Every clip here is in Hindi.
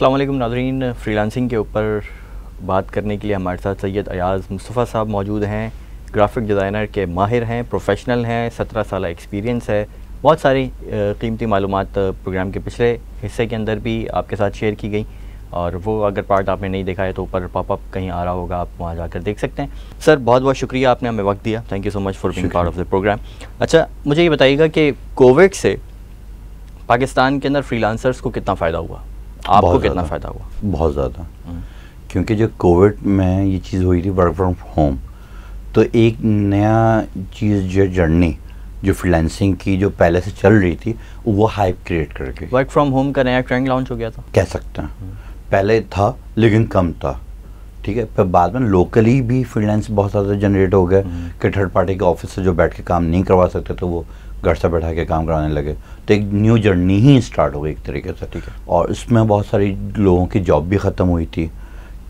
असलम नाजरीन फ्रीलांसिंग के ऊपर बात करने के लिए हमारे साथ सैयद अयाज़ मुस्तफ़ा साहब मौजूद हैं ग्राफिक डिज़ाइनर के माहिर हैं प्रोफेशनल हैं सत्रह साल एक्सपीरियंस है बहुत सारी कीमती मालूम प्रोग्राम के पिछले हिस्से के अंदर भी आपके साथ शेयर की गई और वो अगर पार्ट आपने नहीं देखा है तो ऊपर पॉपअप कहीं आ रहा होगा आप वहाँ जाकर देख सकते हैं सर बहुत बहुत शुक्रिया आपने हमें वक्त दिया thank you so much for being part of the programme अच्छा मुझे ये बताइएगा कि कोविड से पाकिस्तान के अंदर फ्रीलांसर्स को कितना फ़ायदा हुआ आपको कितना फ़ायदा हुआ बहुत ज़्यादा हम्म। क्योंकि जो कोविड में ये चीज़ हुई थी वर्क फ्रॉम होम तो एक नया चीज़ जो जर्नी जो फ्रीलांसिंग की जो पहले से चल रही थी वो हाइप क्रिएट करके वर्क फ्रॉम होम का नया ट्रेंड लॉन्च हो गया था कह सकते हैं हम्म। पहले था लेकिन कम था ठीक है पर बाद में लोकली भी फ्रीलांस बहुत ज़्यादा जनरेट हो गया हम्म। कि थर्ड पार्टी के ऑफिस से जो बैठ के काम नहीं करवा सकते तो वो घर से बैठा के काम कराने लगे तो एक न्यू जर्नी ही स्टार्ट हो गई एक तरीके से ठीक है और इसमें बहुत सारी लोगों की जॉब भी ख़त्म हुई थी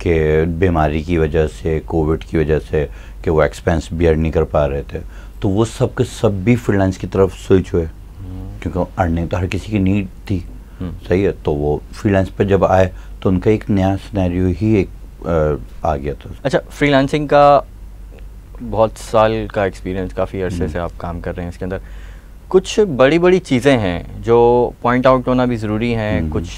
कि बीमारी की वजह से कोविड की वजह से कि वो एक्सपेंस बियर नहीं कर पा रहे थे तो वो सब के सब भी फ्रीलांस की तरफ स्विच हुए हम्म। क्योंकि अर्निंग तो हर किसी की नीड थी हम्म। सही है तो वो फ्रीलांस पर जब आए तो उनका एक नया सिनेरियो ही एक आ, गया था अच्छा फ्रीलांसिंग का बहुत साल का एक्सपीरियंस काफ़ी अरसे हम्म। से आप काम कर रहे हैं इसके अंदर कुछ बड़ी बड़ी चीज़ें हैं जो पॉइंट आउट होना भी ज़रूरी हैं हम्म। कुछ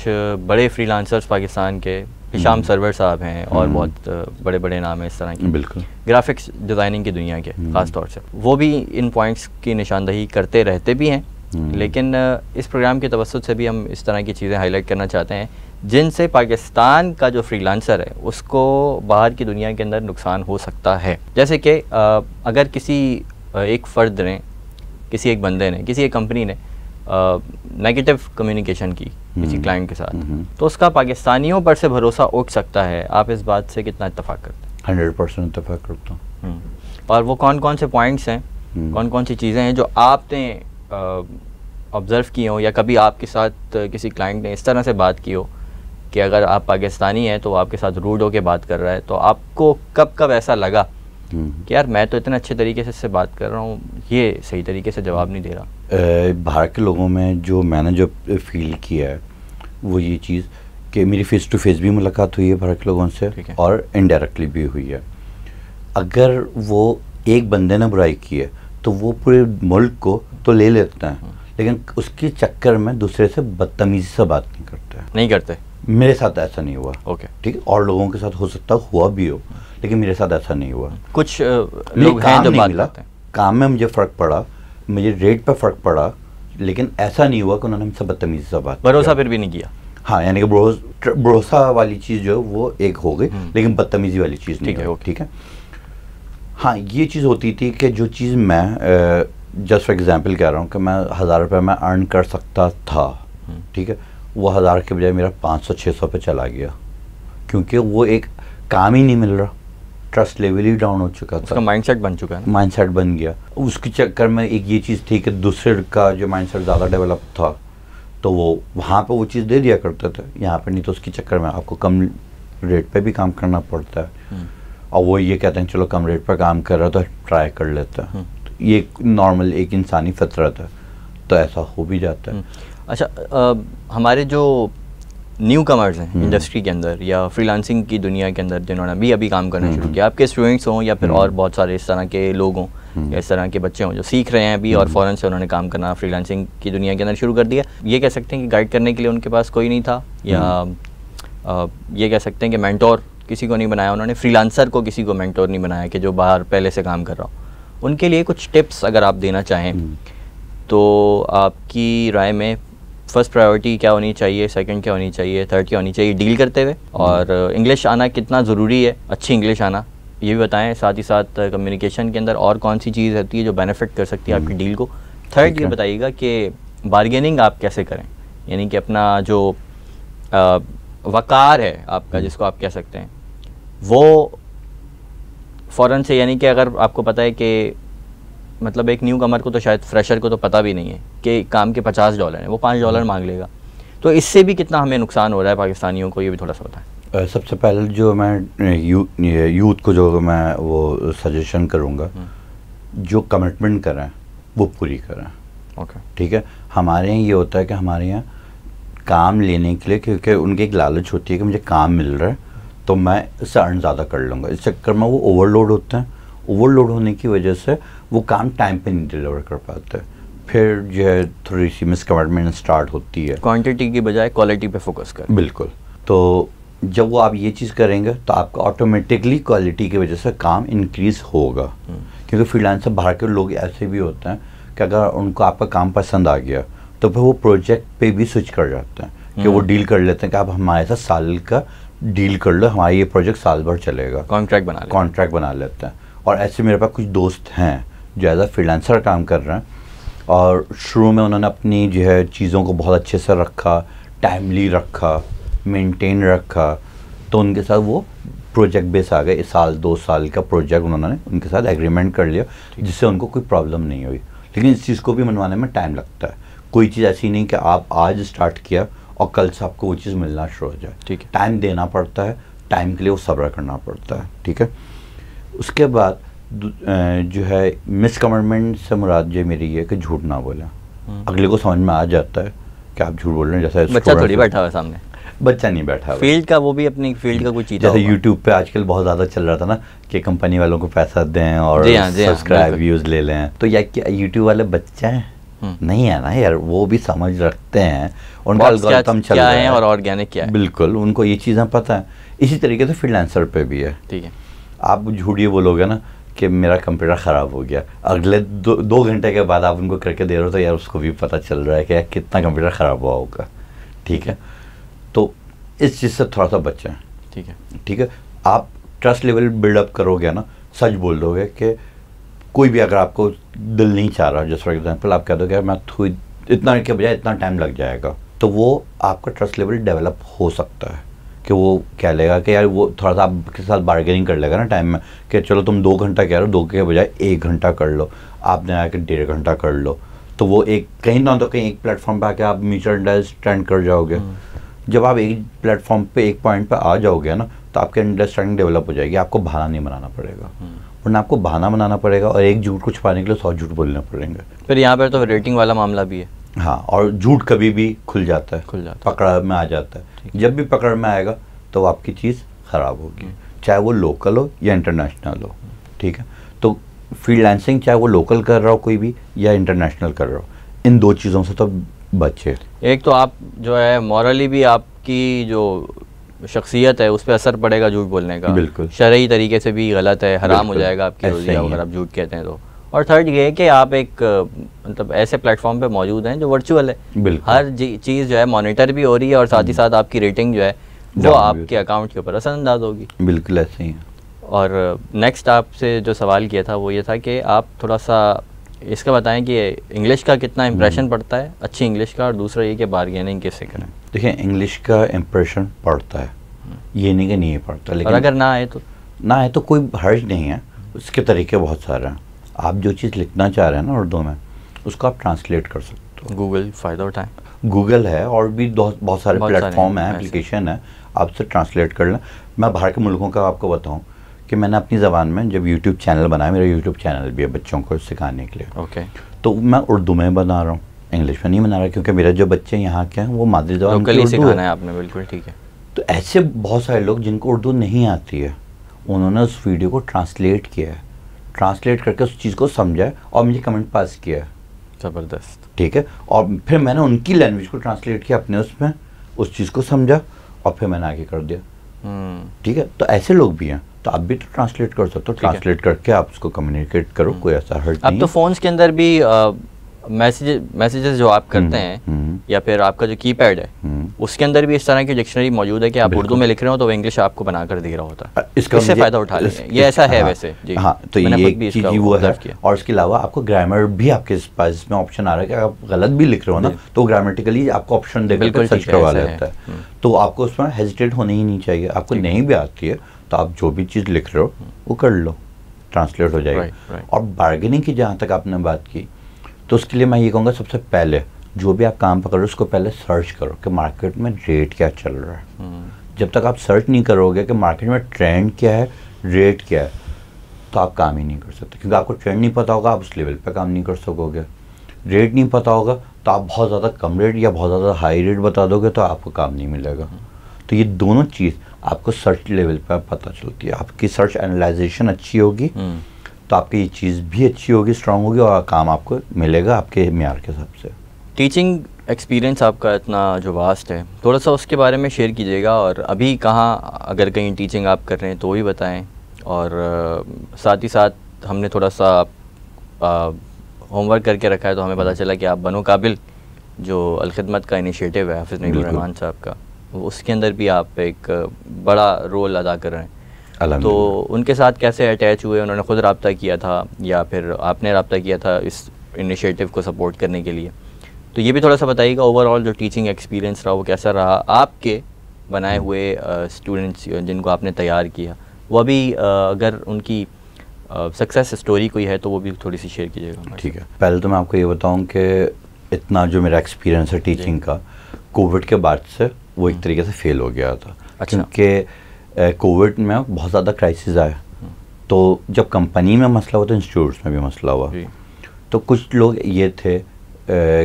बड़े फ्रीलांसर्स पाकिस्तान के हिशाम हम्म। सरवर साहब हैं और हम्म। बहुत बड़े बड़े नाम हैं इस तरह के बिल्कुल ग्राफिक्स डिज़ाइनिंग की दुनिया के ख़ास तौर से वो भी इन पॉइंट्स की निशानदही करते रहते भी हैं लेकिन इस प्रोग्राम के तवसत से भी हम इस तरह की चीज़ें हाईलाइट करना चाहते हैं जिनसे पाकिस्तान का जो फ्रीलांसर है उसको बाहर की दुनिया के अंदर नुकसान हो सकता है जैसे कि अगर किसी एक फ़र्द ने किसी एक बंदे ने किसी एक कंपनी ने नेगेटिव कम्युनिकेशन की किसी क्लाइंट हम्म। के साथ हम्म। तो उसका पाकिस्तानियों पर से भरोसा उठ सकता है आप इस बात से कितना इतफाक़ करते हैं हंड्रेड परसेंट इतफाक़ करता हूँ हम्म। और वो कौन कौन से पॉइंट्स हैं कौन कौन सी चीज़ें हैं जो आपने ऑब्ज़र्व की हों या कभी आपके साथ किसी क्लाइंट ने इस तरह से बात की हो कि अगर आप पाकिस्तानी हैं तो आपके साथ रूड होकर बात कर रहा है तो आपको कब कब ऐसा लगा कि यार मैं तो इतने अच्छे तरीके से इससे बात कर रहा हूँ ये सही तरीके से जवाब नहीं दे रहा भारत के लोगों में जो मैंने जो फील किया है वो ये चीज़ कि मेरी फ़ेस टू फेस भी मुलाकात हुई है भारत के लोगों से और इनडायरेक्टली भी हुई है अगर वो एक बंदे ने बुराई की है तो वो पूरे मुल्क को तो ले लेते हैं हम्म। लेकिन उसके चक्कर में दूसरे से बदतमीजी से बात नहीं करते नहीं करते मेरे साथ ऐसा नहीं हुआ ओके ठीक है और लोगों के साथ हो सकता हुआ भी हो हम्म। लेकिन मेरे साथ ऐसा नहीं हुआ कुछ लोग हैं जो मिला काम में मुझे फ़र्क पड़ा मुझे रेट पर फ़र्क पड़ा लेकिन ऐसा नहीं हुआ कि उन्होंने हमसे बदतमीजी से बात भरोसा फिर भी नहीं किया हाँ यानी कि भरोसा वाली चीज़ जो वो एक हो गई हम्म। लेकिन बदतमीजी वाली चीज़ नहीं ठीक है हाँ ये चीज़ होती थी कि जो चीज़ मैं जस्ट फॉर एग्ज़ाम्पल कह रहा हूँ कि मैं हज़ार रुपये मैं अर्न कर सकता था हम्म। ठीक है वो हज़ार के बजाय मेरा पाँच सौ छः सौ पे चला गया क्योंकि वो एक काम ही नहीं मिल रहा ट्रस्ट लेवल ही डाउन हो चुका था माइंड माइंडसेट बन चुका है माइंडसेट बन गया उसके चक्कर में एक ये चीज़ थी कि दूसरे का जो माइंडसेट ज़्यादा डेवलप था तो वो वहाँ पे वो चीज़ दे दिया करते थे यहाँ पे नहीं तो उसके चक्कर में आपको कम रेट पे भी काम करना पड़ता है हम्म। और वो ये कहते हैं चलो कम रेट पर काम कर रहा तो ट्राई कर लेता है तो, हम्म। तो ये नॉर्मल एक इंसानी फितरत है तो ऐसा हो भी जाता है हम्म। अच्छा आ, हमारे जो न्यू कमर्स हैं इंडस्ट्री hmm. के अंदर या फ्रीलांसिंग की दुनिया के अंदर जिन्होंने अभी अभी काम करना शुरू hmm. किया आपके स्टूडेंट्स हों या फिर hmm. और बहुत सारे इस तरह के लोग हों या इस तरह के बच्चे हों जो सीख रहे हैं अभी और फ़ौरन से उन्होंने काम करना फ्रीलांसिंग की दुनिया के अंदर शुरू कर दिया ये कह सकते हैं कि गाइड करने के लिए उनके पास कोई नहीं था या ये कह सकते हैं कि मैंटोर किसी को नहीं बनाया उन्होंने फ्रीलांसर को किसी को मैंटोर नहीं बनाया कि जो बाहर पहले से काम कर रहा हो उनके लिए कुछ टिप्स अगर आप देना चाहें तो आपकी राय में फर्स्ट प्रायोरिटी क्या होनी चाहिए सेकंड क्या होनी चाहिए थर्ड क्या होनी चाहिए डील करते हुए हम्म। और इंग्लिश आना कितना ज़रूरी है अच्छी इंग्लिश आना ये भी बताएं साथ ही साथ कम्युनिकेशन के अंदर और कौन सी चीज़ रहती है जो बेनिफिट कर सकती है आपकी हम्म। डील को थर्ड ये बताइएगा कि बारगेनिंग आप कैसे करें यानी कि अपना जो आ, वकार है आपका हम्म। जिसको आप कह सकते हैं वो फ़ौरन से यानी कि अगर आपको पता है कि मतलब एक न्यू कमर को तो शायद फ्रेशर को तो पता भी नहीं है कि काम के पचास डॉलर हैं वो पाँच डॉलर मांग लेगा तो इससे भी कितना हमें नुकसान हो रहा है पाकिस्तानियों को ये भी थोड़ा सा पता है सबसे पहले जो मैं यू, यूथ को जो मैं वो सजेशन करूँगा हम्म। जो कमिटमेंट करें वो पूरी करें ओके ठीक है हमारे यहाँ ये होता है कि हमारे यहाँ काम लेने के लिए क्योंकि उनकी एक लालच होती है कि मुझे काम मिल रहा है तो मैं इससे अर्न ज़्यादा कर लूँगा इस चक्कर में वो ओवरलोड होते हैं ओवरलोड होने की वजह से वो काम टाइम पे नहीं डिलीवर कर पाते फिर जो है थोड़ी सी मिसकमेंट स्टार्ट होती है क्वांटिटी की बजाय क्वालिटी पे फोकस करें बिल्कुल तो जब वो आप ये चीज़ करेंगे तो आपका ऑटोमेटिकली क्वालिटी की वजह से काम इंक्रीज होगा हम्म। क्योंकि फ्रीलांसर बाहर के लोग ऐसे भी होते हैं कि अगर उनको आपका काम पसंद आ गया तो फिर वो प्रोजेक्ट पे भी स्विच कर जाते हैं कि वो डील हम्म। कर लेते हैं कि आप हमारे साथ साल का डील कर लो हमारा ये प्रोजेक्ट साल भर चलेगा कॉन्ट्रैक्ट बना कॉन्ट्रैक्ट बना लेते हैं और ऐसे मेरे पास कुछ दोस्त हैं जो ज़्यादा फ्रीलांसर काम कर रहे हैं और शुरू में उन्होंने अपनी जो है चीज़ों को बहुत अच्छे से रखा टाइमली रखा मेंटेन रखा तो उनके साथ वो प्रोजेक्ट बेस आ गए इस साल दो साल का प्रोजेक्ट उन्होंने उनके साथ एग्रीमेंट कर लिया जिससे उनको कोई प्रॉब्लम नहीं हुई लेकिन इस चीज़ को भी मनवाने में टाइम लगता है कोई चीज़ ऐसी नहीं कि आप आज स्टार्ट किया और कल से आपको वो चीज़ मिलना शुरू हो जाए ठीक है टाइम देना पड़ता है टाइम के लिए वो सब्र करना पड़ता है ठीक है उसके बाद जो है मिसकमेंटमेंट से मुराद ये मेरी है कि झूठ ना बोले हम्म। अगले को समझ में आ जाता है कि आप झूठ बोल रहे हैं जैसा बच्चा थोड़ी बैठा हुआ सामने बच्चा नहीं बैठा फील्ड का वो भी अपनी फील्ड का कोई जैसे यूट्यूब पे आजकल बहुत ज़्यादा चल रहा था ना कि कंपनी वालों को पैसा दें और सब्सक्राइब हाँ, हाँ, व्यूज़ ले लें तो यार क्या यूट्यूब वाले बच्चे हैं हम्म। नहीं है ना यार वो भी समझ रखते हैं उनका चल रहा है और ऑर्गेनिक क्या है बिल्कुल उनको ये चीज़ें पता है इसी तरीके से फ्रीलांसर पे भी है ठीक है आप झूठी बोलोगे ना कि मेरा कंप्यूटर ख़राब हो गया अगले दो दो घंटे के बाद आप उनको करके दे रहे हो तो यार उसको भी पता चल रहा है कि यार कितना कंप्यूटर ख़राब हुआ होगा ठीक है तो इस चीज़ से थोड़ा सा बचें ठीक है ठीक है आप ट्रस्ट लेवल बिल्डअप करोगे ना सच बोल दोगे कि कोई भी अगर आपको दिल नहीं चाह रहा जैसे फॉर एग्जाम्पल आप कह दोगे मैं थोड़ी इतना के बजाय इतना टाइम लग जाएगा तो वो आपका ट्रस्ट लेवल डेवलप हो सकता है कि वो कह लेगा कि यार वो थोड़ा सा आपके साथ बार्गेनिंग कर लेगा ना टाइम में कि चलो तुम दो घंटा कह रहे हो दो के बजाय एक घंटा कर लो आपने आके डेढ़ घंटा कर लो तो वो एक कहीं ना तो कहीं एक प्लेटफॉर्म पे आके आप म्यूचुअल स्टैंड कर जाओगे हम्म। जब आप एक प्लेटफॉर्म पे एक पॉइंट पे आ जाओगे ना तो आपकी अंडरस्टैंडिंग डेवलप हो जाएगी आपको बहाना नहीं बनाना पड़ेगा हम्म। वरना आपको बहाना बनाना पड़ेगा और एक झूठ को छुपाने के लिए सौ झूठ बोलने पड़ेंगे फिर यहाँ पर तो रेटिंग वाला मामला भी है हाँ और झूठ कभी भी खुल जाता है खुल जाता है पकड़ा में आ जाता है जब भी पकड़ में आएगा तो आपकी चीज़ ख़राब होगी हम्म। चाहे वो लोकल हो या इंटरनेशनल हो ठीक है तो फ्रीलांसिंग चाहे वो लोकल कर रहा हो कोई भी या इंटरनेशनल कर रहा हो इन दो चीज़ों से तो बचे एक तो आप जो है मॉरली भी आपकी जो शख्सियत है उस पर असर पड़ेगा झूठ बोलने का बिल्कुल शरा तरीके से भी गलत है हराम हो जाएगा आपकी अगर आप झूठ कहते हैं तो और थर्ड ये है कि आप एक मतलब ऐसे प्लेटफॉर्म पे मौजूद हैं जो वर्चुअल है हर चीज़ जो है मॉनिटर भी हो रही है और साथ ही हम्म। साथ आपकी रेटिंग जो है वो आपके अकाउंट के ऊपर असरअंदाज होगी बिल्कुल ऐसे ही और नेक्स्ट आपसे जो सवाल किया था वो ये था कि आप थोड़ा सा इसका बताएं कि इंग्लिश का कितना इम्प्रेशन हम्म। पड़ता है अच्छी इंग्लिश का और दूसरा ये कि बारगेनिंग कैसे करें देखिए इंग्लिश का इम्प्रेशन पड़ता है हम्म। ये नहीं कि नहीं पड़ता लेकिन अगर ना आए तो ना आए तो कोई हर्ज नहीं है उसके तरीके बहुत सारे हैं आप जो चीज़ लिखना चाह रहे हैं ना उर्दू में उसको आप ट्रांसलेट कर सकते हो गूगल फायदा उठाएं गूगल है और भी बहुत सारे प्लेटफॉर्म हैं एप्लीकेशन है आप उससे ट्रांसलेट कर लें मैं बाहर के मुल्कों का आपको बताऊँ कि मैंने अपनी ज़बान में जब यूट्यूब चैनल बनाया मेरा यूट्यूब चैनल भी है बच्चों को सिखाने के लिए ओके तो मैं उर्दू में बना रहा हूँ इंग्लिश में नहीं बना रहा क्योंकि मेरे जो बच्चे यहाँ के हैं वो मादरी जबान सिखाना है आपने बिल्कुल ठीक है तो ऐसे बहुत सारे लोग जिनको उर्दू नहीं आती है उन्होंने उस वीडियो को ट्रांसलेट किया है ट्रांसलेट करके उस चीज़ को समझा और मुझे कमेंट पास किया ज़बरदस्त ठीक है और फिर मैंने उनकी लैंग्वेज को ट्रांसलेट किया अपने उसमें उस चीज़ को समझा और फिर मैंने आगे कर दिया हम्म। ठीक है तो ऐसे लोग भी हैं तो आप भी तो ट्रांसलेट कर सकते हो ट्रांसलेट करके आप उसको कम्युनिकेट करो हम्म। कोई ऐसा हर्ट अब तो फोन्स के अंदर भी मैसेज मैसेजेस जो आप करते हम्म, हैं हम्म। या फिर आपका जो कीपैड है हम्म। उसके अंदर भी इस तरह की डिक्शनरी मौजूद है कि आप उर्दू में लिख रहे हो तो वो इंग्लिश आपको बना कर दे रहा होता है इसका इससे फायदा उठा लेते हैं ये ऐसा है हाँ, वैसे जी हाँ तो ये भी वो है और इसके अलावा आपको ग्रामर भी आपके पास इसमें ऑप्शन आ रहा है कि आप गलत भी लिख रहे हो ना तो ग्रामेटिकली आपको ऑप्शन देकर सर्च करवा लेता है तो आपको उसमें हेजिटेट होना ही नहीं चाहिए आपको नहीं भी आती है तो आप जो भी चीज़ लिख रहे हो वो कर लो ट्रांसलेट हो जाएगी और बार्गेनिंग की जहाँ तक आपने बात की तो उसके लिए मैं ये कहूँगा सबसे पहले जो भी आप काम पकड़ो उसको पहले सर्च करो कि मार्केट में रेट क्या चल रहा है हम्म। जब तक आप सर्च नहीं करोगे कि मार्केट में ट्रेंड क्या है रेट क्या है तो आप काम ही नहीं कर सकते क्योंकि आपको ट्रेंड नहीं पता होगा आप उस लेवल पर काम नहीं कर सकोगे रेट नहीं पता होगा तो आप बहुत ज़्यादा कम रेट या बहुत ज़्यादा हाई रेट बता दोगे तो आपको काम नहीं मिलेगा तो ये दोनों चीज़ आपको सर्च लेवल पर पता चलती है आपकी सर्च एनालाइजेशन अच्छी होगी हम्म। तो आपकी चीज़ भी अच्छी होगी स्ट्रांग होगी और काम आपको मिलेगा आपके मैार के हिसाब से टीचिंग एक्सपीरियंस आपका इतना जो वास्ट है थोड़ा सा उसके बारे में शेयर कीजिएगा और अभी कहाँ अगर कहीं टीचिंग आप कर रहे हैं तो भी बताएं और आ, साथ ही साथ हमने थोड़ा सा होमवर्क करके रखा है तो हमें पता चला कि आप बनो काबिल जो अलखदमत का इनिशिएटिव है हाफिज़ नहीमान साहब का उसके अंदर भी आप एक बड़ा रोल अदा कर रहे हैं तो उनके साथ कैसे अटैच हुए उन्होंने खुद रबता किया था या फिर आपने रबता किया था इस इनिशिएटिव को सपोर्ट करने के लिए तो ये भी थोड़ा सा बताइएगा ओवरऑल जो टीचिंग एक्सपीरियंस रहा वो कैसा रहा आपके बनाए हम्म। हुए स्टूडेंट्स जिनको आपने तैयार किया वो भी अगर उनकी सक्सेस स्टोरी कोई है तो वो भी थोड़ी सी शेयर कीजिएगा ठीक है पहले तो मैं आपको ये बताऊँ कि इतना जो मेरा एक्सपीरियंस है टीचिंग का कोविड के बाद से वो एक हम्म। तरीके से फेल हो गया था अच्छा। क्योंकि कोविड में बहुत ज़्यादा क्राइसिस आया तो जब कंपनी में मसला हुआ तो इंस्टीट्यूट्स में भी मसला हुआ तो कुछ लोग ये थे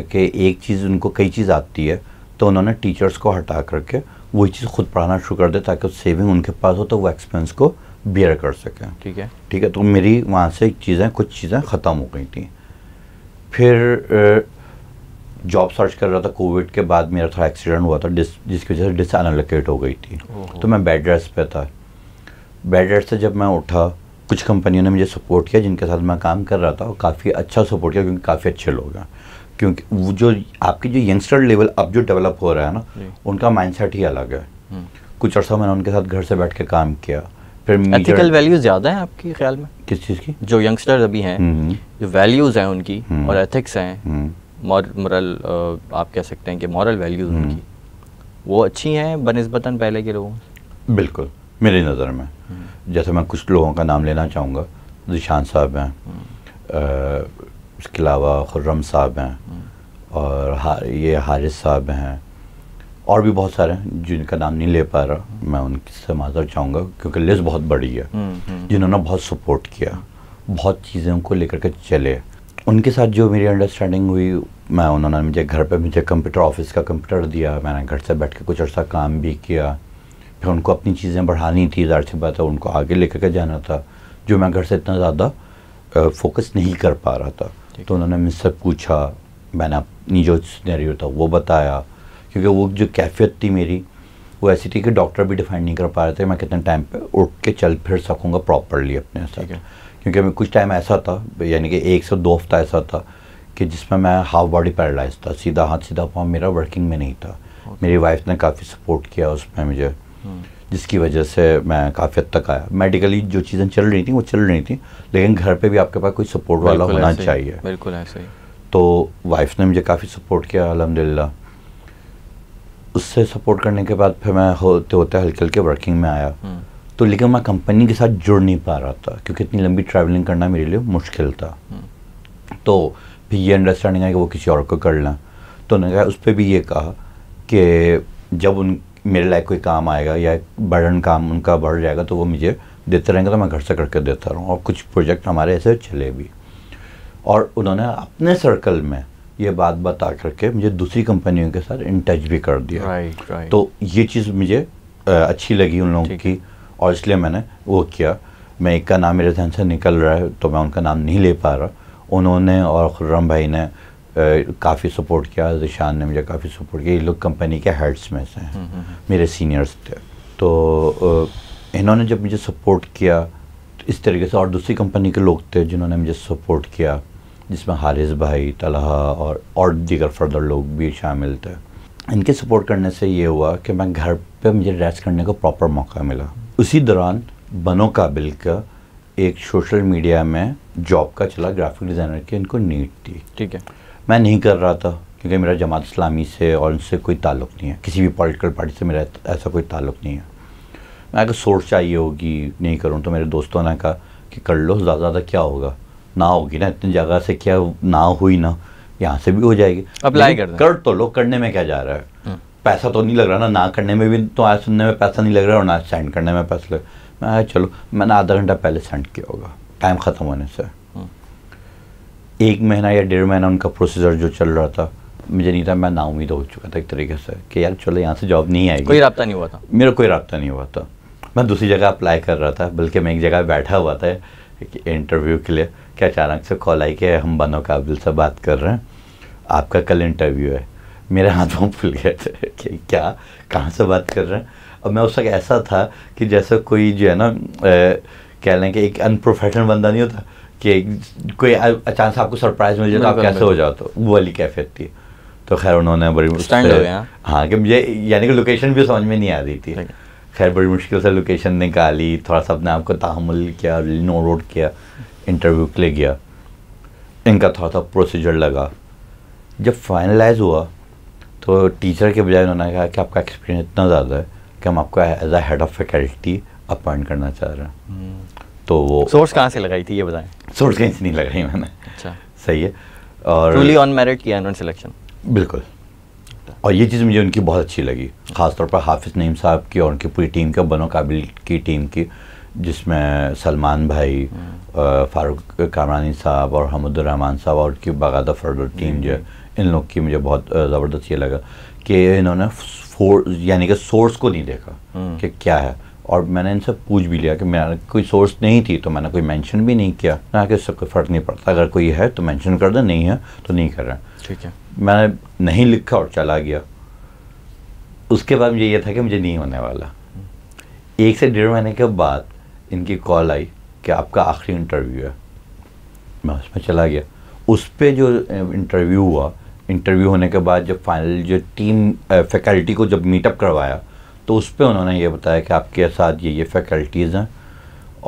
कि एक चीज़ उनको कई चीज़ आती है तो उन्होंने टीचर्स को हटा करके वही चीज़ खुद पढ़ाना शुरू कर दे ताकि सेविंग उनके पास हो तो वो एक्सपेंस को बियर कर सकें ठीक है ठीक है तो मेरी वहाँ से चीज़ें कुछ चीज़ें ख़त्म हो गई थी फिर जॉब सर्च कर रहा था कोविड के बाद मेरा थोड़ा एक्सीडेंट हुआ था डिस जिसकी वजह से डिस अनलोकेट हो गई थी तो मैं बेड रेस्ट पे था बेड रेस्ट से जब मैं उठा कुछ कंपनियों ने मुझे सपोर्ट किया जिनके साथ मैं काम कर रहा था और काफ़ी अच्छा सपोर्ट किया क्योंकि काफ़ी अच्छे लोग हैं क्योंकि वो जो आपके जो यंगस्टर लेवल अब जो डेवलप हो रहा है ना उनका माइंडसेट ही अलग है हम्म। कुछ अर्सा मैंने उनके साथ घर से बैठ के काम किया फिर एथिकल वैल्यूज ज़्यादा है आपके ख्याल में किस चीज़ की जो यंगस्टर अभी हैं हम्म। जो वैल्यूज़ हैं उनकी हम्म। और एथिक्स हैं मॉरल आप कह सकते हैं कि मॉरल हम्म। वैल्यूज़ उनकी वो अच्छी हैं बनस्बता पहले के लोगों बिल्कुल मेरी नज़र में हम्म। जैसे मैं कुछ लोगों का नाम लेना चाहूँगा जिशान साहब हैं हम्म। इसके अलावा खुर्रम साहब हैं और ये हारिस साहब हैं और भी बहुत सारे हैं जिनका नाम नहीं ले पा रहा मैं उनसे माजर चाहूँगा क्योंकि लिस्ट बहुत बड़ी है जिन्होंने बहुत सपोर्ट किया बहुत चीज़ों को लेकर के चले उनके साथ जो मेरी अंडरस्टैंडिंग हुई मैं उन्होंने मुझे घर पे मुझे कंप्यूटर ऑफिस का कंप्यूटर दिया मैंने घर से बैठ के कुछ अर्सा काम भी किया फिर उनको अपनी चीज़ें बढ़ानी थी ज़ाहिर सी बात है उनको आगे लेकर के जाना था जो मैं घर से इतना ज़्यादा फोकस नहीं कर पा रहा था तो उन्होंने मुझसे पूछा मैंने अपनी जो सीनरी होता वो बताया क्योंकि वो जो कैफियत थी मेरी वो ऐसी थी कि डॉक्टर भी डिफाइन नहीं कर पा रहे थे मैं कितने टाइम पे उठ के चल फिर सकूँगा प्रॉपरली अपने साथ क्योंकि मैं कुछ टाइम ऐसा था यानी कि एक से दो हफ्ता ऐसा था कि जिसमें मैं हाफ बॉडी पैरालाइज था सीधा हाथ सीधा पाँव मेरा वर्किंग में नहीं था okay. मेरी वाइफ ने काफ़ी सपोर्ट किया उसमें मुझे hmm. जिसकी वजह से मैं काफ़ी हद तक आया मेडिकली जो चीज़ें चल रही थी वो चल रही थी लेकिन घर पे भी आपके पास कोई सपोर्ट वाला होना चाहिए बिल्कुल ऐसा तो वाइफ ने मुझे काफ़ी सपोर्ट किया अलहमदिल्ला उससे सपोर्ट करने के बाद फिर मैं होते होते हल्के हल्के वर्किंग में आया hmm. तो लेकिन मैं कंपनी के साथ जुड़ नहीं पा रहा था क्योंकि इतनी लंबी ट्रैवलिंग करना मेरे लिए मुश्किल था तो फिर ये अंडरस्टैंडिंग है कि वो किसी और को कर लें तो उन्होंने कहा उस पर भी ये कहा कि जब उन मेरे लायक कोई काम आएगा या बर्डन काम उनका बढ़ जाएगा तो वो मुझे देते रहेंगे तो मैं घर से करके देता रहूँ और कुछ प्रोजेक्ट हमारे ऐसे चले भी और उन्होंने अपने सर्कल में ये बात बता करके मुझे दूसरी कंपनियों के साथ इन टच भी कर दिया right, right. तो ये चीज़ मुझे अच्छी लगी उन लोगों की और इसलिए मैंने वो किया मैं एक का नाम मेरे ध्यान से निकल रहा है तो मैं उनका नाम नहीं ले पा रहा उन्होंने और खुर्रम भाई ने काफ़ी सपोर्ट किया जिशान ने मुझे काफ़ी सपोर्ट किया ये लोग कंपनी के हेड्स में से हैं हम्म, हम्म, हम्म। मेरे सीनियर्स थे तो इन्होंने जब मुझे सपोर्ट किया तो इस तरीके से और दूसरी कंपनी के लोग थे जिन्होंने मुझे सपोर्ट किया जिसमें हारिस भाई तलहा और और दीगर फर्दर लोग भी शामिल थे इनके सपोर्ट करने से ये हुआ कि मैं घर पे मुझे रेस्ट करने का प्रॉपर मौका मिला उसी दौरान बनो काबिल का एक सोशल मीडिया में जॉब का चला ग्राफिक डिज़ाइनर की इनको नीड थी ठीक है मैं नहीं कर रहा था क्योंकि मेरा जमात इस्लामी से और उनसे कोई ताल्लुक़ नहीं है किसी भी पॉलिटिकल पार्टी से मेरा ऐसा कोई ताल्लुक़ नहीं है मैं अगर सोर्स चाहिए होगी नहीं करूँ तो मेरे दोस्तों ने कहा कि कर लो ज़्यादा ज़्यादा क्या होगा ना होगी ना इतनी जगह से क्या ना हुई ना यहाँ से भी हो जाएगी अप्लाई कर कर तो लो करने में क्या जा रहा है हम्म। पैसा तो नहीं लग रहा ना ना करने में भी तो आज सुनने में पैसा नहीं लग रहा और ना सेंड करने में पैसा लग मैं आया चलो मैंने आधा घंटा पहले सेंड किया होगा टाइम ख़त्म होने से हम्म। एक महीना या डेढ़ महीना उनका प्रोसीजर जो चल रहा था मुझे नहीं था मैं ना उम्मीद हो चुका था एक तरीके से कि यार चलो यहाँ से जॉब नहीं आएगी कोई रबता नहीं हुआ था मेरा कोई रबता नहीं हुआ था मैं दूसरी जगह अप्लाई कर रहा था बल्कि मैं एक जगह बैठा हुआ था इंटरव्यू के लिए क्या अचानक से कॉल आई कि हम बनो काबिल से बात कर रहे हैं आपका कल इंटरव्यू है मेरे हाथ पाँव फुल गए थे कि क्या कहाँ से बात कर रहे हैं और मैं उस वक्त ऐसा था कि जैसे कोई जो है ना कह लें कि एक अनप्रोफेशनल बंदा नहीं होता कि कोई अचानक से आपको सरप्राइज मिल जाए तो आप कैसे हो जाओ तो वो वाली कैफियत थी तो खैर उन्होंने बड़ी मुश्किल हाँ कि मुझे यानी कि लोकेशन भी समझ में नहीं आ रही थी खैर बड़ी मुश्किल से लोकेशन निकाली थोड़ा सा अपने आप को तहमुल किया नो रोड किया इंटरव्यू के लिए गया इनका थोड़ा सा प्रोसीजर लगा जब फाइनलाइज हुआ तो टीचर के बजाय उन्होंने कहा कि आपका एक्सपीरियंस इतना ज़्यादा है कि हम आपको as a head of faculty appoint करना चाह रहे हैं हम्म। तो वो सोर्स कहाँ से लगाई थी ये बताएं सोर्स कहीं से नहीं लगाई मैंने अच्छा सही है और ट्रूली ऑन मेरिट किया उन्होंने सिलेक्शन बिल्कुल और ये चीज़ मुझे उनकी बहुत अच्छी लगी खासतौर पर हाफिज़ नईम साहब की और उनकी पूरी टीम के बनों काबिल की टीम की जिसमें सलमान भाई हम्म। फारूक कामरानी साहब और हमदुलरहमान साहब और की बागादा फर्दर टीम जो हम्म। इन लोग की मुझे बहुत ज़बरदस्त ये लगा कि इन्होंने यानी कि सोर्स को नहीं देखा हम्म। कि क्या है और मैंने इनसे पूछ भी लिया कि मेरा कोई सोर्स नहीं थी तो मैंने कोई मेंशन भी नहीं किया ना कि सबको फ़र्क नहीं पड़ता अगर कोई है तो मेंशन कर दे नहीं है तो नहीं कर रहा ठीक है मैंने नहीं लिखा और चला गया उसके बाद मुझे यह था कि मुझे नहीं होने वाला एक से डेढ़ महीने के बाद इनकी कॉल आई कि आपका आखिरी इंटरव्यू है मैं उसमें चला गया उस पर जो इंटरव्यू हुआ इंटरव्यू होने के बाद जब फाइनल जो टीम फैकल्टी को जब मीटअप करवाया तो उस पर उन्होंने ये बताया कि आपके साथ ये ये फैकल्टीज़ हैं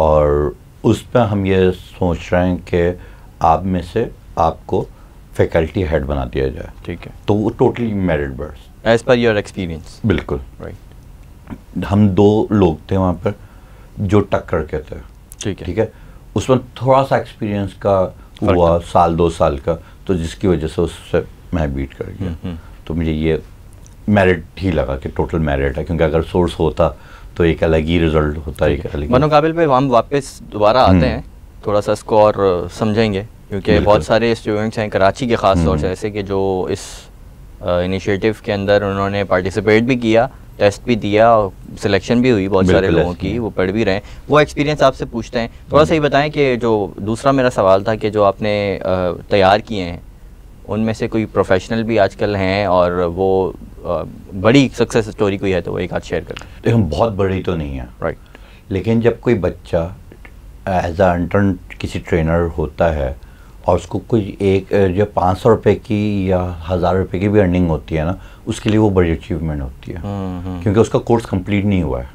और उस पर हम ये सोच रहे हैं कि आप में से आपको फैकल्टी हेड बना दिया जाए ठीक है तो वो totally merit based as per your experience बिल्कुल राइट right. हम दो लोग थे वहाँ पर जो टक्कर कहते हैं ठीक है ठीक है उसमें थोड़ा सा एक्सपीरियंस का हुआ साल दो साल का तो जिसकी वजह से उससे मैं बीट कर गया हम्म, हम्म। तो मुझे ये मेरिट ही लगा कि टोटल मेरिट है क्योंकि अगर सोर्स होता तो एक अलग ही रिजल्ट होता है एक अलग मनोकाबिल पे हम वापस दोबारा आते हम्म। हैं थोड़ा सा इसको और समझेंगे क्योंकि बहुत सारे स्टूडेंट्स हैं कराची के ख़ास तौर से ऐसे कि जो इस इनिशिएटिव के अंदर उन्होंने पार्टिसिपेट भी किया टेस्ट भी दिया और सिलेक्शन भी हुई बहुत सारे लोगों की वो पढ़ भी रहे हैं वो एक्सपीरियंस आपसे पूछते हैं थोड़ा सा ये बताएं कि जो दूसरा मेरा सवाल था कि जो आपने तैयार किए हैं उनमें से कोई प्रोफेशनल भी आजकल हैं और वो बड़ी सक्सेस स्टोरी कोई है तो वो एक हाथ शेयर कर लेकिन बहुत बड़ी तो नहीं है राइट लेकिन जब कोई बच्चा एज अ किसी ट्रेनर होता है और उसको कोई एक जो पाँच सौ रुपये की या हज़ार रुपये की भी अर्निंग होती है ना उसके लिए वो बड़ी अचीवमेंट होती है हम्म, हम्म। क्योंकि उसका कोर्स कंप्लीट नहीं हुआ है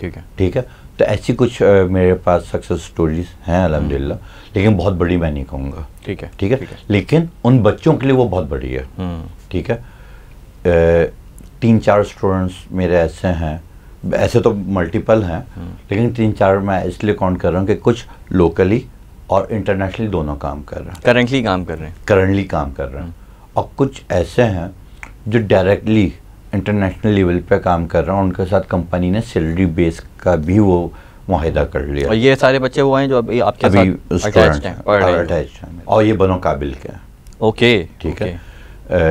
ठीक है ठीक है तो ऐसी कुछ मेरे पास सक्सेस स्टोरीज हैं हम्म। अलहमदिल्ला लेकिन बहुत बड़ी मैं नहीं कहूँगा ठीक है ठीक है लेकिन उन बच्चों के लिए वो बहुत बड़ी है ठीक है तीन चार स्टूडेंट्स मेरे ऐसे हैं ऐसे तो मल्टीपल हैं लेकिन तीन चार मैं इसलिए काउंट कर रहा हूँ कि कुछ लोकली और इंटरनेशनली दोनों काम कर रहे हैं करंटली काम कर रहे हैं करंटली काम कर रहे हैं और कुछ ऐसे हैं जो डायरेक्टली इंटरनेशनल लेवल पे काम कर रहे हैं उनके साथ कंपनी ने सैलरी बेस का भी वो माहिदा कर लिया और ये सारे बच्चे वो हैं जो अभी आपके अभी साथ हैं और ये बनो काबिल के हैं ओके ठीक है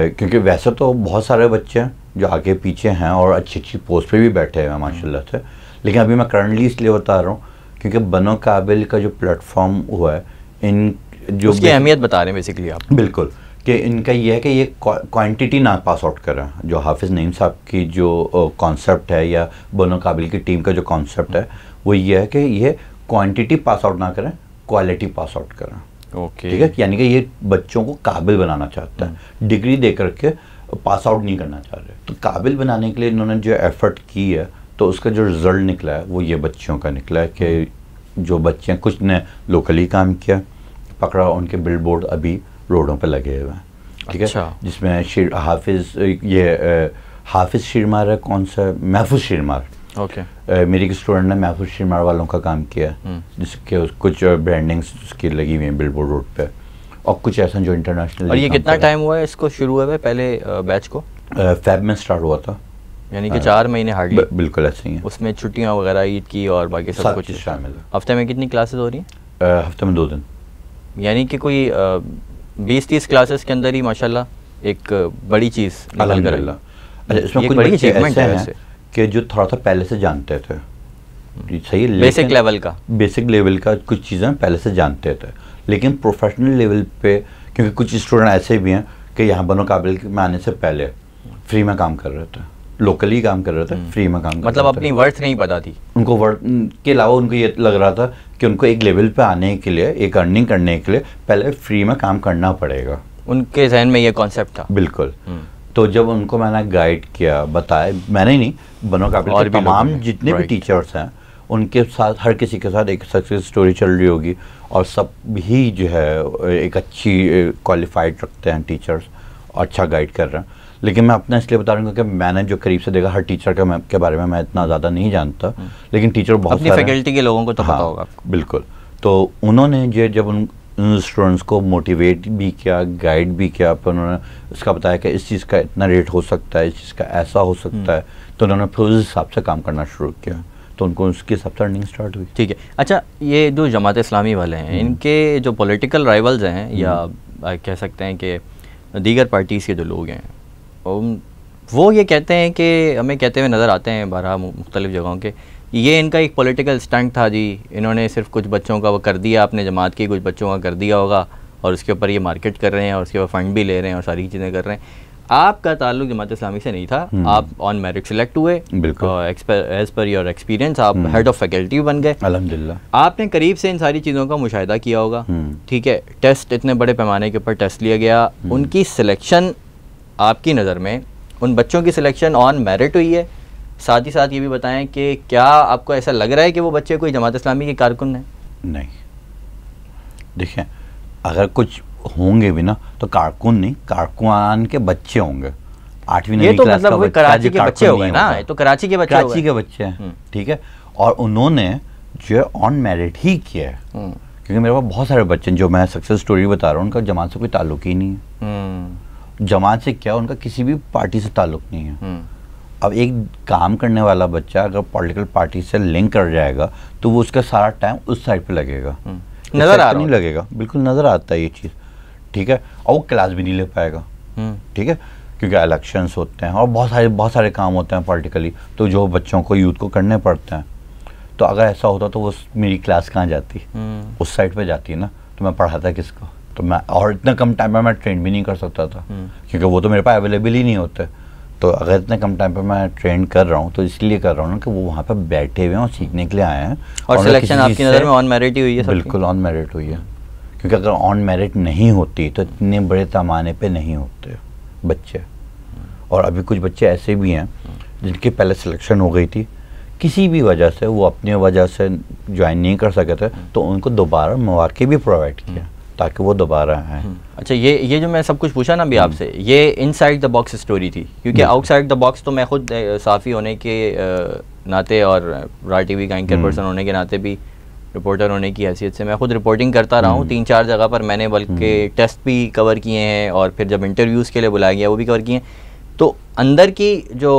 क्योंकि वैसे तो बहुत सारे बच्चे हैं जो आगे पीछे हैं और अच्छी अच्छी पोस्ट पे भी बैठे हुए हैं माशाल्लाह से लेकिन अभी मैं करंटली इसलिए बता रहा हूँ क्योंकि बनो काबिल का जो प्लेटफॉर्म हुआ है इन जो उसकी अहमियत बता रहे हैं बेसिकली आप बिल्कुल कि इनका यह है कि ये क्वांटिटी ना पास आउट करें जो हाफिज़ नईम साहब की जो कॉन्सेप्ट है या बनो काबिल की टीम का जो कॉन्सेप्ट है वो ये है कि ये क्वांटिटी पास आउट ना करें क्वालिटी पास आउट करें ओके ठीक है यानी कि ये बच्चों को काबिल बनाना चाहता है हम्म। डिग्री दे करके पास आउट नहीं करना चाह रहे तो काबिल बनाने के लिए इन्होंने जो एफर्ट की है तो उसका जो रिज़ल्ट निकला है वो ये बच्चियों का निकला है कि जो बच्चे कुछ ने लोकली काम किया पकड़ा उनके बिल बोर्ड अभी रोडों पर लगे हुए हैं ठीक है अच्छा। जिसमें शेर हाफिज़ ये हाफिज़ शिरमार है कौन सा महफूज शिरमार ओके okay. मेरी स्टूडेंट ने महफूज शिरमार वालों का काम किया हम्म। जिसके कुछ ब्रांडिंग्स उसकी लगी हुई हैं बिल बोर्ड रोड पर और कुछ ऐसा जो इंटरनेशनल और ये कितना टाइम हुआ है इसको शुरू हुआ है पहले बैच को फैब में स्टार्ट हुआ था यानी कि हाँ। चार महीने हार्डली बिल्कुल ऐसे ही उसमें छुट्टियाँ वगैरह ईद की और बाकी सब कुछ शामिल है हफ्ते में कितनी क्लासेस हो रही हैं हफ्ते में दो दिन यानी कि कोई बीस तीस क्लासेस के अंदर ही माशाल्लाह एक बड़ी चीज़ अच्छा इसमें कुछ बड़ी अचीवमेंट है कि जो थोड़ा सा पहले से जानते थे सही बेसिक लेवल का बेसिक लेवल का कुछ चीज़ें पहले से जानते थे लेकिन प्रोफेशनल लेवल पे क्योंकि कुछ स्टूडेंट ऐसे भी हैं कि यहाँ बनो काबिल में आने से पहले फ्री में काम कर रहे थे लोकली काम कर रहे थे फ्री में काम कर मतलब अपनी वर्थ नहीं पता थी उनको वर्थ के अलावा उनको ये लग रहा था कि उनको एक लेवल पे आने के लिए एक अर्निंग करने के लिए पहले फ्री में काम करना पड़ेगा उनके जहन में ये कॉन्सेप्ट था बिल्कुल हम्म। तो जब उनको मैंने गाइड किया बताया मैंने ही नहीं बनो का तमाम जितने भी टीचर्स हैं उनके साथ हर किसी के साथ एक सक्सेस स्टोरी चल रही होगी और सब भी जो है एक अच्छी क्वालिफाइड रखते हैं टीचर्स अच्छा गाइड कर रहे हैं लेकिन मैं अपना इसलिए बता रहा हूँ कि मैंने जो करीब से देखा हर टीचर के, के बारे में मैं इतना ज़्यादा नहीं जानता हम्म। लेकिन टीचर बहुत अपनी फैकल्टी के लोगों को तो हाँ, पता होगा बिल्कुल तो उन्होंने ये जब उन स्टूडेंट्स को मोटिवेट भी किया गाइड भी किया फिर उन्होंने उसका बताया कि इस चीज़ का इतना रेट हो सकता है इस चीज़ का ऐसा हो सकता हम्म। है तो उन्होंने फिर उस हिसाब से काम करना शुरू किया तो उनको उसके हिसाब से अर्निंग स्टार्ट हुई ठीक है अच्छा ये जो जमात इस्लामी वाले हैं हम्म। इनके जो पॉलिटिकल राइवल्स हैं या कह सकते हैं कि दीगर पार्टीज़ के जो लोग हैं वो ये कहते हैं कि हमें कहते हुए नज़र आते हैं बारह मुख्तलिफ़ जगहों के ये इनका एक पॉलिटिकल स्टंट था जी इन्होंने सिर्फ कुछ बच्चों का वो कर दिया अपने जमात की कुछ बच्चों का कर दिया होगा और उसके ऊपर ये मार्केट कर रहे हैं और उसके ऊपर फंड भी ले रहे हैं और सारी चीज़ें कर रहे हैं आपका ताल्लुक जमात इस्लामी से नहीं था हम्म। आप ऑन मेरिट सेलेक्ट हुए एज पर योर एक्सपीरियंस आप हेड ऑफ फैकल्टी बन गए अलहमदिल्ला आपने करीब से इन सारी चीज़ों का मुशाह किया होगा हम्म। ठीक है टेस्ट इतने बड़े पैमाने के ऊपर टेस्ट लिया गया हम्म। उनकी सिलेक्शन आपकी नज़र में उन बच्चों की सिलेक्शन ऑन मेरिट हुई है साथ ही साथ ये भी बताएं कि क्या आपको ऐसा लग रहा है कि वो बच्चे कोई जमात इस्लामी के कारकुन हैं नहीं देखें अगर कुछ होंगे भी ना तो कारकुन नहीं कारकुन के बच्चे होंगे आठवीं ये तो मतलब तो कराची के बच्चे हो गए ना तो कराची के बच्चे कराची के बच्चे हैं हम्म। ठीक है और उन्होंने जो है ऑन मेरिट ही किया है हम्म। क्योंकि मेरे पास बहुत सारे बच्चे जो मैं सक्सेस स्टोरी बता रहा हूँ उनका जमात से कोई ताल्लुक ही नहीं है हम्म। जमात से क्या उनका किसी भी पार्टी से ताल्लुक नहीं है हम्म। अब एक काम करने वाला बच्चा अगर पॉलिटिकल पार्टी से लिंक कर जाएगा तो वो उसका सारा टाइम उस साइड पे लगेगा हम्म। नज़र आ नहीं लगेगा बिल्कुल नज़र आता है ये चीज़ ठीक है और वो क्लास भी नहीं ले पाएगा हम्म। ठीक है क्योंकि इलेक्शंस होते हैं और बहुत सारे बहुत सारे काम होते हैं पॉलिटिकली तो जो बच्चों को यूथ को करने पड़ते हैं तो अगर ऐसा होता तो वो मेरी क्लास कहाँ जाती उस साइड पर जाती है ना तो मैं पढ़ाता किसको तो मैं और इतना कम टाइम पर मैं ट्रेन भी नहीं कर सकता था हम्म। क्योंकि वो तो मेरे पास अवेलेबल ही नहीं होते तो अगर इतने कम टाइम पर मैं ट्रेन कर रहा हूँ तो इसलिए कर रहा हूँ ना कि वो वहाँ पर बैठे हुए हैं और सीखने के लिए आए हैं और, और सिलेक्शन आपकी नज़र में ऑन मेरिट ही हुई है बिल्कुल ऑन मेरिट हुई है क्योंकि अगर ऑन मेरिट नहीं होती तो इतने बड़े पैमाने पर नहीं होते बच्चे और अभी कुछ बच्चे ऐसे भी हैं जिनकी पहले सिलेक्शन हो गई थी किसी भी वजह से वो अपनी वजह से ज्वाइन नहीं कर सके थे तो उनको दोबारा मौाक़े भी प्रोवाइड किया ताकि वो दोबारा आए हम्म। अच्छा ये ये जो मैं सब कुछ पूछा ना अभी हम्म। आपसे ये इनसाइड द बॉक्स स्टोरी थी क्योंकि आउटसाइड द बॉक्स तो मैं खुद साफ़ी होने के नाते और रा टी वी का एंकर पर्सन हम्म। होने के नाते भी रिपोर्टर होने की हैसियत से मैं खुद रिपोर्टिंग करता रहा हूँ तीन चार जगह पर मैंने बल्कि टेस्ट भी कवर किए हैं और फिर जब इंटरव्यूज़ के लिए बुलाया गया वो भी कवर किए हैं तो अंदर की जो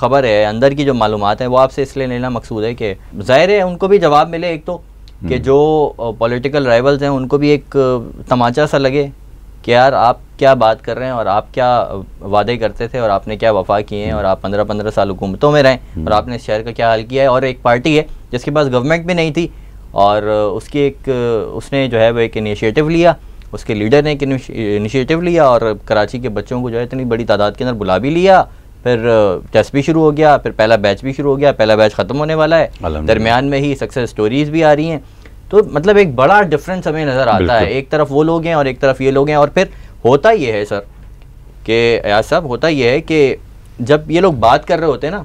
खबर है अंदर की जो मालूम है वो आपसे इसलिए लेना मकसूद है कि ज़ाहिर है उनको भी जवाब मिले एक तो कि हम्म। जो पॉलिटिकल राइवल्स हैं उनको भी एक तमाचा सा लगे कि यार आप क्या बात कर रहे हैं और आप क्या वादे करते थे और आपने क्या वफा किए हैं हम्म। और आप पंद्रह पंद्रह साल हुकूमतों में रहें और हम्म। आपने इस शहर का क्या हाल किया है और एक पार्टी है जिसके पास गवर्नमेंट भी नहीं थी और उसकी एक उसने जो है वो एक इनिशिएटिव लिया उसके लीडर ने एक इनिशिएटिव लिया और कराची के बच्चों को जो है इतनी बड़ी तादाद के अंदर बुला भी लिया फिर टेस्ट भी शुरू हो गया फिर पहला बैच भी शुरू हो गया पहला बैच ख़त्म होने वाला है दरमियान में ही सक्सेस स्टोरीज भी आ रही हैं तो मतलब एक बड़ा डिफरेंस हमें नज़र आता है एक तरफ वो लोग हैं और एक तरफ ये लोग हैं और फिर होता ये है सर कि अयाज साहब होता ये है कि जब ये लोग बात कर रहे होते हैं ना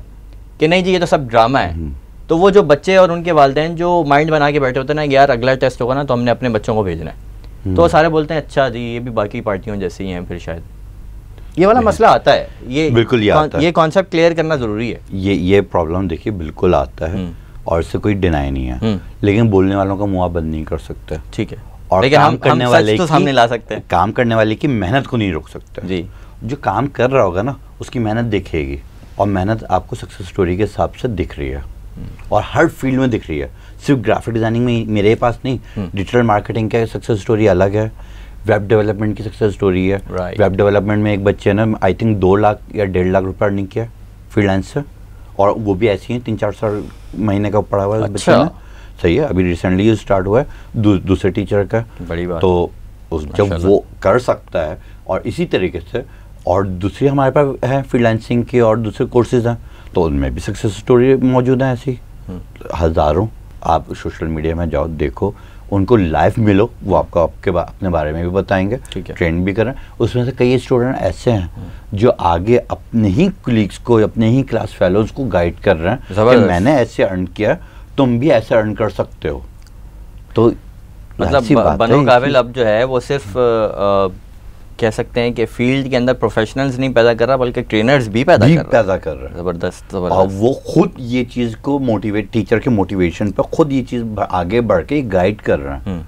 कि नहीं जी ये तो सब ड्रामा है हम्म। तो वो जो बच्चे और उनके वालदे जो माइंड बना के बैठे होते हैं ना यार अगला टेस्ट होगा ना तो हमने अपने बच्चों को भेजना है हम्म। तो सारे बोलते हैं अच्छा जी ये भी बाकी पार्टियों जैसे ही हैं फिर शायद ये वाला मसला आता है ये बिल्कुल ये आता ये कॉन्सेप्ट क्लियर करना ज़रूरी है ये ये प्रॉब्लम देखिए बिल्कुल आता है हम्म। और इससे कोई डिनाई नहीं है हम्म। लेकिन बोलने वालों का मुँह बंद नहीं कर सकते ठीक है और लेकिन काम हम, करने हम वाले तो सामने ला सकते हैं काम करने वाले की मेहनत को नहीं रोक सकते जी जो काम कर रहा होगा ना उसकी मेहनत दिखेगी और मेहनत आपको सक्सेस स्टोरी के हिसाब से दिख रही है हम्म। और हर फील्ड में दिख रही है सिर्फ ग्राफिक डिज़ाइनिंग में मेरे पास नहीं डिजिटल मार्केटिंग का सक्सेस स्टोरी अलग है वेब डेवलपमेंट की सक्सेस स्टोरी है right. वेब डेवलपमेंट में एक बच्चे ने आई थिंक दो लाख या डेढ़ लाख रुपये अर्निंग किया फ्रीलांस से और वो भी ऐसी हैं तीन चार साल महीने का पड़ा हुआ है अच्छा। बच्चे ने सही है अभी रिसेंटली स्टार्ट हुआ है दू, दूसरे टीचर का बड़ी बात तो उस जब वो कर सकता है और इसी तरीके से और दूसरी हमारे पास है फ्रीलांसिंग के और दूसरे कोर्सेज हैं तो उनमें भी सक्सेस स्टोरी मौजूद हैं ऐसी हम्म। हज़ारों आप सोशल मीडिया में जाओ देखो उनको लाइव मिलो वो आपको आपके बा, अपने बारे में भी बताएंगे ट्रेंड भी करें उसमें से कई स्टूडेंट ऐसे हैं हम्म। जो आगे अपने ही कुलीग्स को अपने ही क्लास फेलोज को गाइड कर रहे हैं कि मैंने ऐसे अर्न किया तुम भी ऐसे अर्न कर सकते हो तो मतलब बनो काबिल अब जो है वो सिर्फ कह सकते हैं कि फील्ड के अंदर प्रोफेशनल्स नहीं पैदा कर रहा बल्कि ट्रेनर्स भी पैदा भी कर पैदा कर रहा है ज़बरदस्त और वो खुद ये चीज़ को मोटिवेट टीचर के मोटिवेशन पर खुद ये चीज़ आगे बढ़ के गाइड कर रहा है हम्म।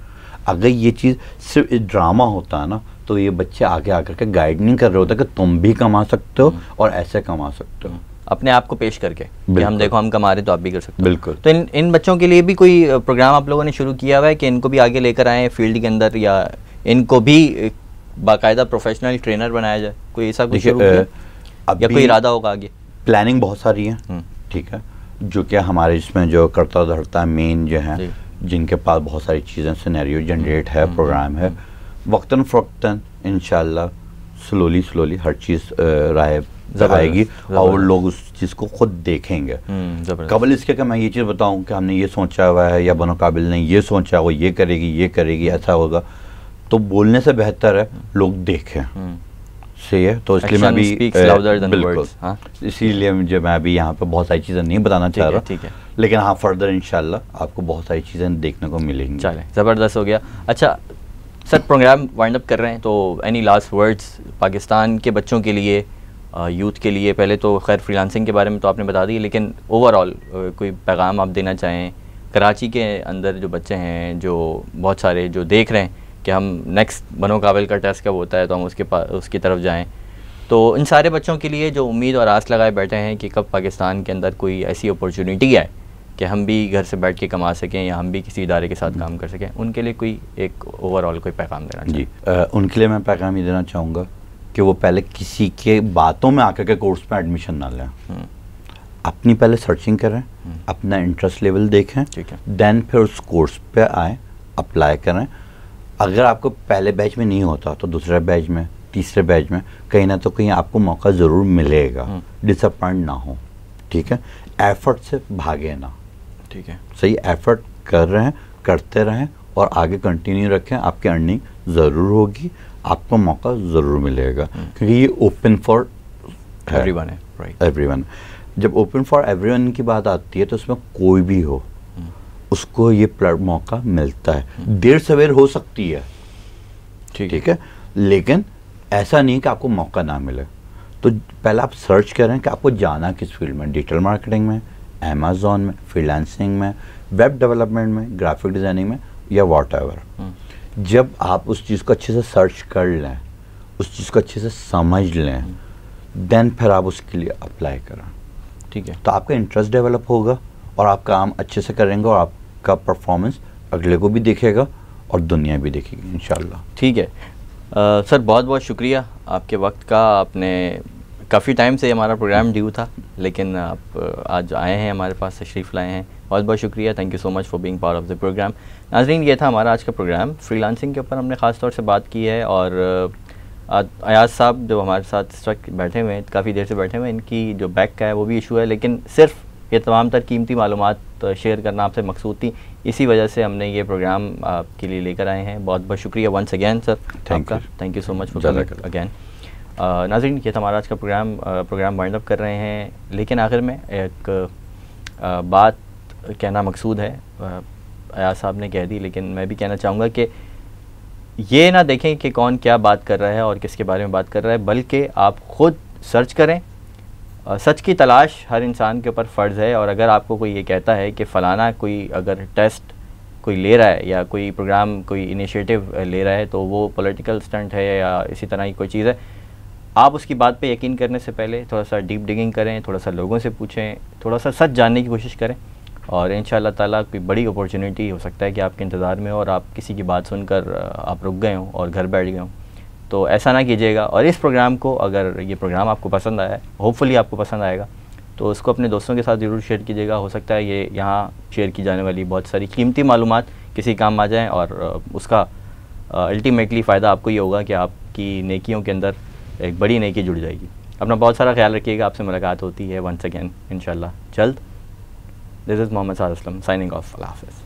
अगर ये चीज़ सिर्फ ड्रामा होता है ना तो ये बच्चे आगे आकर के गाइड नहीं कर रहे होते कि तुम भी कमा सकते हो हम्म। और ऐसे कमा सकते हो हम्म। अपने आप को पेश करके कि हम देखो हम कमा रहे तो आप भी कर सकते हो बिल्कुल तो इन इन बच्चों के लिए भी कोई प्रोग्राम आप लोगों ने शुरू किया हुआ है कि इनको भी आगे लेकर आए फील्ड के अंदर या इनको भी बाकायदा प्रोफेशनल ट्रेनर बनाया जाए कोई ऐसा कुछ अब या कोई इरादा होगा आगे प्लानिंग बहुत सारी है हम्म। ठीक है जो कि हमारे इसमें जो करता धरता मेन जो है जिनके पास बहुत सारी चीज़ें सिनेरियो जनरेट है प्रोग्राम हम्म। है वक्ता फ़क्ता इन स्लोली स्लोली हर चीज़ राय आएगी और लोग उस चीज़ को खुद देखेंगे हम्म, कबल इसके कि मैं ये चीज़ बताऊं कि हमने ये सोचा हुआ है या बनोकाबिल ने ये सोचा वो ये करेगी ये करेगी ऐसा होगा तो बोलने से बेहतर है हम्म। लोग देखें हम्म। सही है तो इसलिए मैं भी हाँ। इसीलिए मुझे मैं अभी यहाँ पर बहुत सारी चीज़ें नहीं बताना चाह रहा ठीक है लेकिन हाँ फर्दर इन आपको बहुत सारी चीज़ें देखने को मिलेंगी चले ज़बरदस्त हो गया अच्छा सर प्रोग्राम वाइंड अप कर रहे हैं तो एनी लास्ट वर्ड्स पाकिस्तान के बच्चों के लिए यूथ के लिए पहले तो खैर फ्रीलांसिंग के बारे में तो आपने बता दी लेकिन ओवरऑल कोई पैगाम आप देना चाहें कराची के अंदर जो बच्चे हैं जो बहुत सारे जो देख रहे हैं कि हम नेक्स्ट बनो काबिल का टेस्ट कब होता है तो हम उसके पास उसकी तरफ जाएँ तो इन सारे बच्चों के लिए जो उम्मीद और आस लगाए बैठे हैं कि कब पाकिस्तान के अंदर कोई ऐसी अपॉर्चुनिटी आए कि हम भी घर से बैठ के कमा सकें या हम भी किसी इदारे के साथ हम्म। काम कर सकें उनके लिए कोई एक ओवरऑल कोई पैगाम देना जी आ, उनके लिए मैं पैगाम ये देना चाहूँगा कि वो पहले किसी के बातों में आकर के कोर्स में एडमिशन ना लें हम्म। अपनी पहले सर्चिंग करें हम्म। अपना इंटरेस्ट लेवल देखें ठीक है देन फिर उस कोर्स पे आए अप्लाई करें अगर आपको पहले बैच में नहीं होता तो दूसरे बैच में तीसरे बैच में कहीं ना तो कहीं आपको मौका ज़रूर मिलेगा डिसअपॉइंट हम्म। ना हो ठीक है एफर्ट से भागे ना ठीक है सही एफर्ट कर रहे हैं करते रहें और आगे कंटिन्यू रखें आपकी अर्निंग ज़रूर होगी आपको मौका ज़रूर मिलेगा हम्म। क्योंकि ये ओपन फॉर एवरीवन है राइट एवरीवन जब ओपन फॉर एवरीवन की बात आती है तो उसमें कोई भी हो उसको ये मौका मिलता है देर सवेर हो सकती है ठीक ठीक है लेकिन ऐसा नहीं कि आपको मौका ना मिले तो पहले आप सर्च करें कि आपको जाना किस फील्ड में डिजिटल मार्केटिंग में अमेजोन में फ्रीलांसिंग में वेब डेवलपमेंट में ग्राफिक डिज़ाइनिंग में या वॉट हम्म। जब आप उस चीज़ को अच्छे से सर्च कर लें उस चीज़ को अच्छे से समझ लें देन हम्म। फिर आप उसके लिए अप्लाई करें ठीक है तो आपका इंटरेस्ट डेवलप होगा और आप काम अच्छे से करेंगे और आपका परफॉर्मेंस अगले को भी देखेगा और दुनिया भी देखेगी इन ठीक है आ, सर बहुत बहुत शुक्रिया आपके वक्त का आपने काफ़ी टाइम से हमारा प्रोग्राम ड्यू था लेकिन आप आज आए हैं हमारे पास तशरीफ़ लाए हैं बहुत बहुत शुक्रिया thank you so much for being part of the programme नाजरीन ये था हमारा आज का प्रोग्राम फ्रीलांसिंग के ऊपर हमने ख़ास तौर से बात की है और अयाज साहब जो हमारे साथ इस वक्त बैठे हुए हैं काफ़ी देर से बैठे हुए हैं इनकी जो बैक का है वो भी इशू है लेकिन सिर्फ ये तमाम तर कीमती मालूम शेयर करना आपसे मकसूद थी इसी वजह से हमने ये प्रोग्राम आपके लिए लेकर आए हैं बहुत बहुत शुक्रिया वंस अगैन सर आपका thank you so much for again नाजरीन ये हमारा आज का प्रोग्राम प्रोग्राम वाइंड अप कर रहे हैं लेकिन आखिर में एक बात कहना मकसूद है अयाज साहब ने कह दी लेकिन मैं भी कहना चाहूँगा कि ये ना देखें कि कौन क्या बात कर रहा है और किसके बारे में बात कर रहा है बल्कि आप ख़ुद सर्च करें सच की तलाश हर इंसान के ऊपर फ़र्ज़ है और अगर आपको कोई ये कहता है कि फ़लाना कोई अगर टेस्ट कोई ले रहा है या कोई प्रोग्राम कोई इनिशिएटिव ले रहा है तो वो पॉलिटिकल स्टंट है या इसी तरह की कोई चीज़ है आप उसकी बात पे यकीन करने से पहले थोड़ा सा डीप डिगिंग करें थोड़ा सा लोगों से पूछें थोड़ा सा सच जानने की कोशिश करें और इन ताला कोई बड़ी अपॉर्चुनिटी हो सकता है कि आपके इंतज़ार में हो और आप किसी की बात सुनकर आप रुक गए हों और घर बैठ गए हों तो ऐसा ना कीजिएगा और इस प्रोग्राम को अगर ये प्रोग्राम आपको पसंद आया है होपफुली आपको पसंद आएगा तो उसको अपने दोस्तों के साथ ज़रूर शेयर कीजिएगा हो सकता है ये यहाँ शेयर की जाने वाली बहुत सारी कीमती मालूम किसी काम आ जाएँ और उसका अल्टीमेटली फ़ायदा आपको ये होगा कि आपकी नेकियों के अंदर एक बड़ी नेकी जुड़ जाएगी अपना बहुत सारा ख्याल रखिएगा आपसे मुलाकात होती है वंस अगैन इन जल्द this is Mohammad Aslam signing off अल्लाह हाफ़